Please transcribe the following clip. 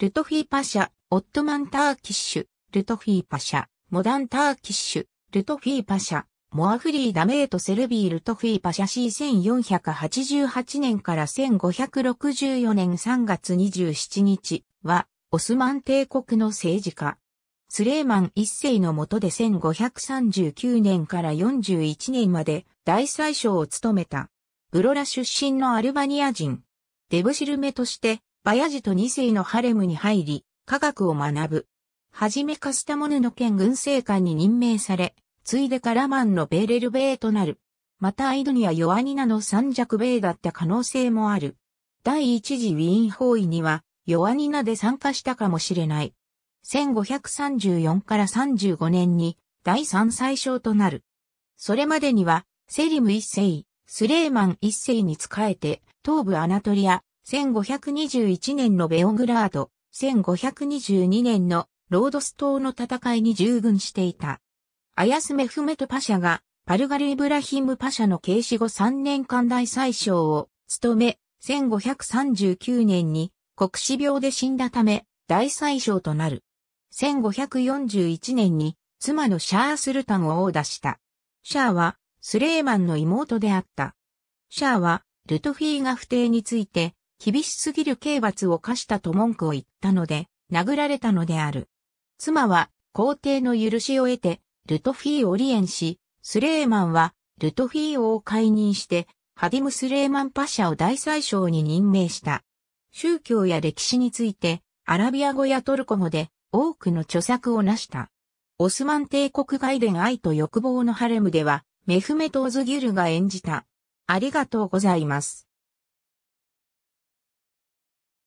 ルトフィーパシャ、オットマンターキッシュ、ルトフィーパシャ、モダンターキッシュ、ルトフィーパシャ、モアフリーダメートセルビールトフィーパシャ C1488 年から1564年3月27日は、オスマン帝国の政治家。スレーマン一世の下で1539年から41年まで大宰相を務めた。ウロラ出身のアルバニア人。デブシルメとしてバヤジと二世のハレムに入り、科学を学ぶ。はじめカスタモヌの県軍政官に任命され、ついでカラマンのベレルベーとなる。またアイドニア・ヨアニナの三弱ベーだった可能性もある。第一次ウィーン包囲には、ヨアニナで参加したかもしれない。1534から35年に第三最小となる。それまでには、セリム一世、スレーマン一世に仕えて、東部アナトリア、1521年のベオグラード、1522年のロードス島の戦いに従軍していた。アヤスメフメトパシャがパルガル・イブラヒム・パシャの継死後3年間大宰相を務め、1539年に国死病で死んだため大宰相となる。1541年に妻のシャー・スルタンを王出した。シャーはスレーマンの妹であった。シャーはルトフィーが不定について厳しすぎる刑罰を課したと文句を言ったので、殴られたのである。妻は皇帝の許しを得て、ルトフィーを離縁し、スレーマンはルトフィー王を解任して、ハディム・スレーマンパシャを大宰相に任命した。宗教や歴史について、アラビア語やトルコ語で多くの著作を成した。オスマン帝国外伝愛と欲望のハレムでは、メフメトーズギルが演じた。ありがとうございます。